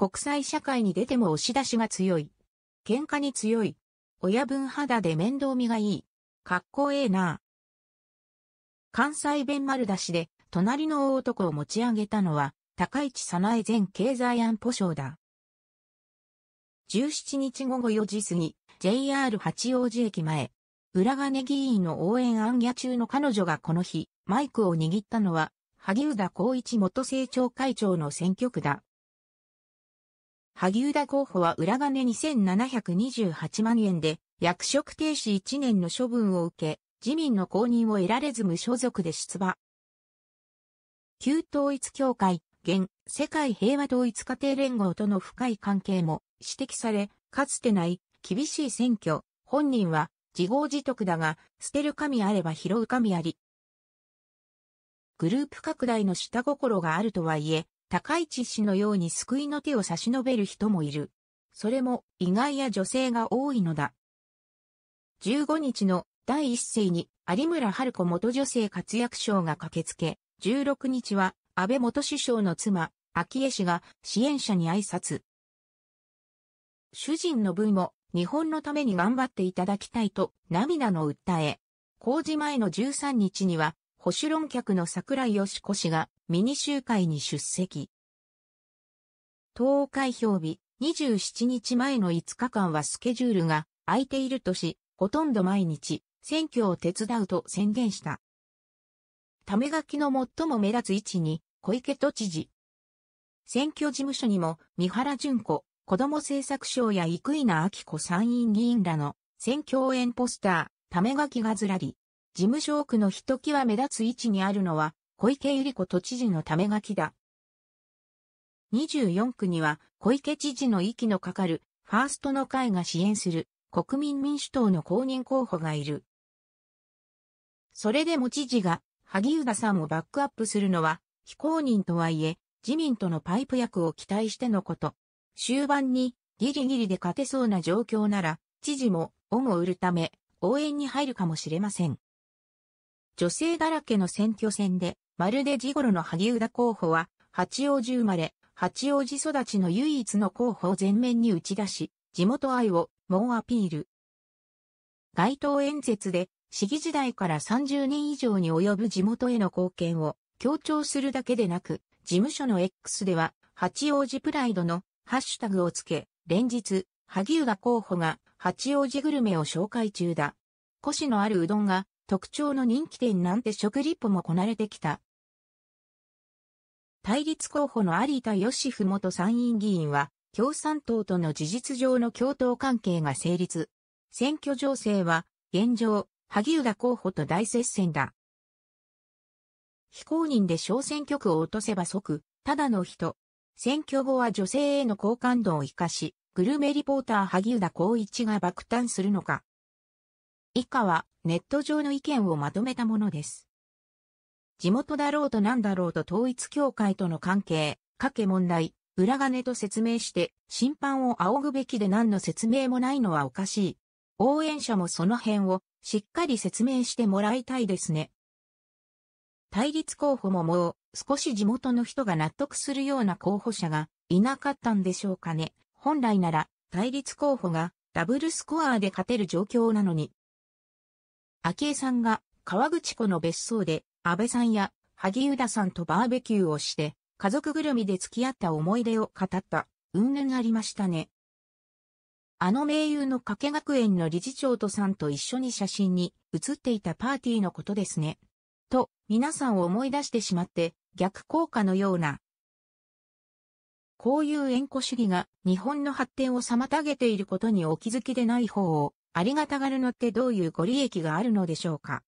国際社会に出ても押し出しが強い。喧嘩に強い。親分肌で面倒見がいい。かっこええな関西弁丸出しで、隣の大男を持ち上げたのは、高市早苗前経済安保省だ。17日午後4時過ぎ、JR 八王子駅前、裏金議員の応援暗夜中の彼女がこの日、マイクを握ったのは、萩生田光一元政調会長の選挙区だ。萩生田候補は裏金2728万円で、役職停止1年の処分を受け、自民の公認を得られず無所属で出馬。旧統一協会、現、世界平和統一家庭連合との深い関係も指摘され、かつてない厳しい選挙、本人は自業自得だが、捨てる神あれば拾う神あり。グループ拡大の下心があるとはいえ、高市氏のように救いの手を差し伸べる人もいる。それも意外や女性が多いのだ。15日の第一声に有村春子元女性活躍賞が駆けつけ、16日は安倍元首相の妻、昭恵氏が支援者に挨拶。主人の分も日本のために頑張っていただきたいと涙の訴え。工事前の13日には保守論客の桜井義子氏がミニ集会に出席。党開票日27日前の5日間はスケジュールが空いているとし、ほとんど毎日選挙を手伝うと宣言した。ため書きの最も目立つ位置に小池都知事。選挙事務所にも三原淳子、子ども政策省や生稲晃子参院議員らの選挙応援ポスター、ため書きがずらり。事務所奥のひときわ目立つ位置にあるのは小池百合子都知事のため書きだ。24区には小池知事の息のかかるファーストの会が支援する国民民主党の公認候補がいる。それでも知事が萩生田さんをバックアップするのは非公認とはいえ自民とのパイプ役を期待してのこと。終盤にギリギリで勝てそうな状況なら知事も恩を売るため応援に入るかもしれません。女性だらけの選挙戦でまるでジゴロの萩生田候補は、八王子生まれ、八王子育ちの唯一の候補を前面に打ち出し、地元愛を猛アピール。街頭演説で、市議時代から30年以上に及ぶ地元への貢献を強調するだけでなく、事務所の X では、八王子プライドのハッシュタグをつけ、連日、萩生田候補が八王子グルメを紹介中だ。腰のあるうどんが特徴の人気店なんて食リポもこなれてきた。対立候補の有田義夫元参院議員は、共産党との事実上の共闘関係が成立。選挙情勢は、現状、萩生田候補と大接戦だ。非公認で小選挙区を落とせば即、ただの人。選挙後は女性への好感度を活かし、グルメリポーター萩生田光一が爆誕するのか。以下はネット上の意見をまとめたものです。地元だろうと何だろうと統一協会との関係、かけ問題、裏金と説明して審判を仰ぐべきで何の説明もないのはおかしい。応援者もその辺をしっかり説明してもらいたいですね。対立候補ももう少し地元の人が納得するような候補者がいなかったんでしょうかね。本来なら対立候補がダブルスコアで勝てる状況なのに。昭恵さんが川口湖の別荘で安倍さんや萩生田さんとバーベキューをして、家族ぐるみで付き合った思い出を語った、運んがありましたね。あの名優の加計学園の理事長とさんと一緒に写真に写っていたパーティーのことですね。と、皆さんを思い出してしまって、逆効果のような。こういう縁故主義が日本の発展を妨げていることにお気づきでない方を、ありがたがるのってどういうご利益があるのでしょうか。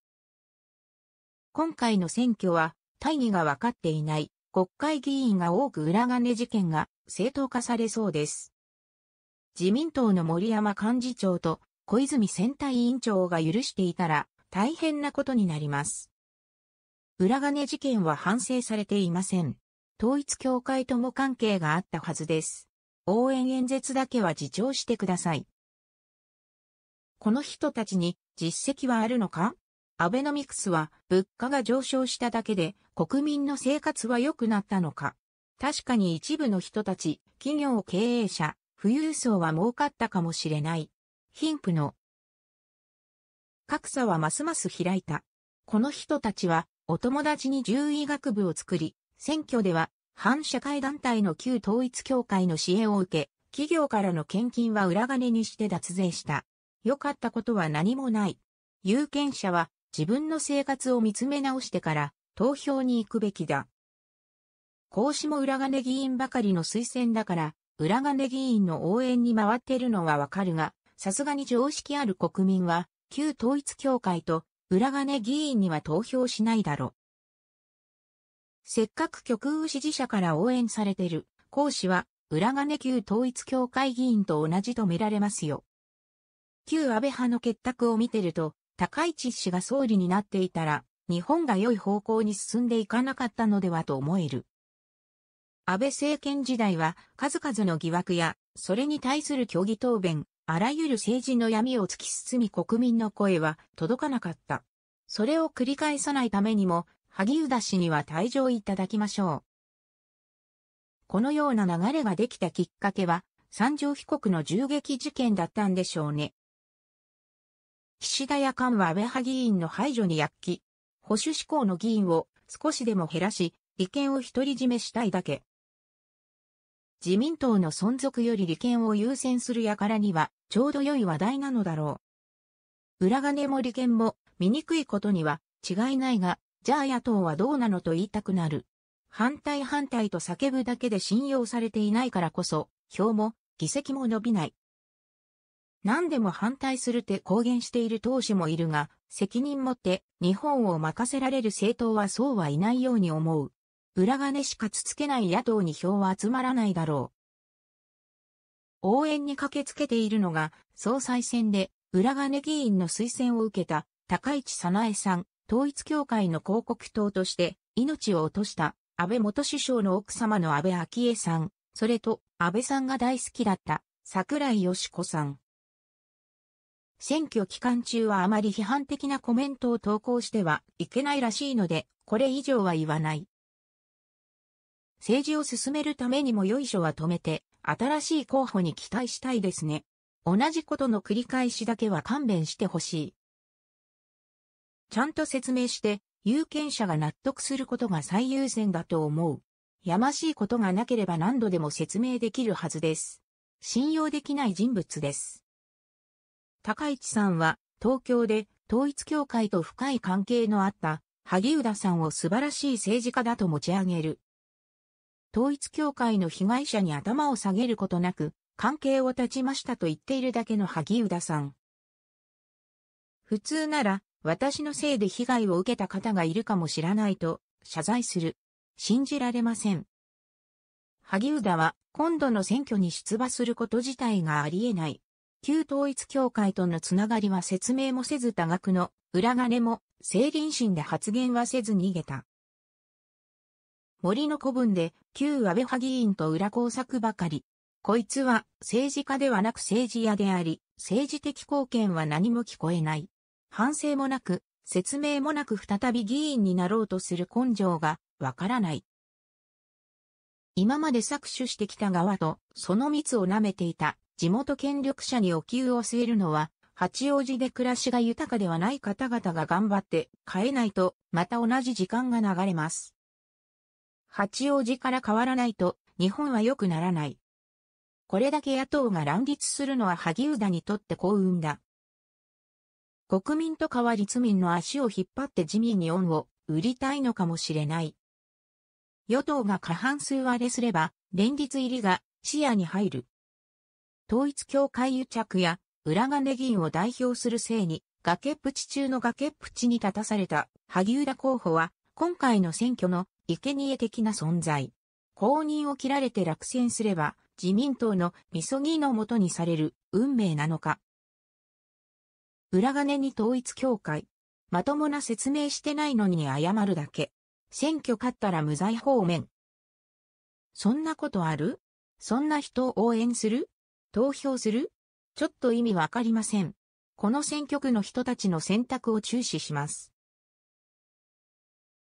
今回の選挙は、大義が分かっていない国会議員が多く裏金事件が正当化されそうです。自民党の森山幹事長と小泉選対委員長が許していたら大変なことになります。裏金事件は反省されていません。統一協会とも関係があったはずです。応援演説だけは自重してください。この人たちに実績はあるのかアベノミクスは物価が上昇しただけで国民の生活は良くなったのか。確かに一部の人たち、企業経営者、富裕層は儲かったかもしれない。貧富の格差はますます開いた。この人たちはお友達に獣医学部を作り、選挙では反社会団体の旧統一協会の支援を受け、企業からの献金は裏金にして脱税した。良かったことは何もない。有権者は自分の生活を見つめ直してから投票に行くべきだ。孔子も裏金議員ばかりの推薦だから、裏金議員の応援に回ってるのはわかるが、さすがに常識ある国民は、旧統一協会と裏金議員には投票しないだろう。せっかく極右支持者から応援されてる、孔子は、裏金旧統一協会議員と同じと見られますよ。旧安倍派の結託を見てると、高市氏が総理になっていたら、日本が良い方向に進んでいかなかったのではと思える。安倍政権時代は数々の疑惑や、それに対する虚偽答弁、あらゆる政治の闇を突き進み国民の声は届かなかった。それを繰り返さないためにも、萩生田氏には退場いただきましょう。このような流れができたきっかけは、三条被告の銃撃事件だったんでしょうね。岸田や間は安倍派議員の排除に躍起。保守志向の議員を少しでも減らし、利権を独り占めしたいだけ。自民党の存続より利権を優先する輩には、ちょうど良い話題なのだろう。裏金も利権も、醜いことには、違いないが、じゃあ野党はどうなのと言いたくなる。反対反対と叫ぶだけで信用されていないからこそ、票も、議席も伸びない。何でも反対するって公言している党首もいるが、責任持って日本を任せられる政党はそうはいないように思う。裏金しかつつけない野党に票は集まらないだろう。応援に駆けつけているのが、総裁選で裏金議員の推薦を受けた高市早苗さん、統一協会の広告党として命を落とした安倍元首相の奥様の安倍昭恵さん、それと安倍さんが大好きだった桜井よし子さん。選挙期間中はあまり批判的なコメントを投稿してはいけないらしいので、これ以上は言わない。政治を進めるためにもよい書は止めて、新しい候補に期待したいですね。同じことの繰り返しだけは勘弁してほしい。ちゃんと説明して、有権者が納得することが最優先だと思う。やましいことがなければ何度でも説明できるはずです。信用できない人物です。高市さんは東京で統一教会と深い関係のあった萩生田さんを素晴らしい政治家だと持ち上げる。統一教会の被害者に頭を下げることなく関係を断ちましたと言っているだけの萩生田さん。普通なら私のせいで被害を受けた方がいるかもしらないと謝罪する。信じられません。萩生田は今度の選挙に出馬すること自体がありえない。旧統一協会とのつながりは説明もせず多額の裏金も政倫審で発言はせず逃げた。森の古文で旧安倍派議員と裏工作ばかり。こいつは政治家ではなく政治家であり、政治的貢献は何も聞こえない。反省もなく、説明もなく再び議員になろうとする根性がわからない。今まで搾取してきた側とその蜜を舐めていた地元権力者にお給を据えるのは、八王子で暮らしが豊かではない方々が頑張って変えないと、また同じ時間が流れます。八王子から変わらないと、日本は良くならない。これだけ野党が乱立するのは萩生田にとって幸運だ。国民と変わり民の足を引っ張って自民に恩を売りたいのかもしれない。与党が過半数割れすれば、連立入りが視野に入る。統一教会癒着や、裏金銀を代表する姓に、崖っぷち中の崖っぷちに立たされた萩生田候補は、今回の選挙の生贄的な存在。公認を切られて落選すれば、自民党のみそぎのもとにされる運命なのか。裏金に統一協会。まともな説明してないのに謝るだけ。選挙勝ったら無罪方面。そんなことあるそんな人を応援する投票するちょっと意味わかりません。この選挙区の人たちの選択を注視します。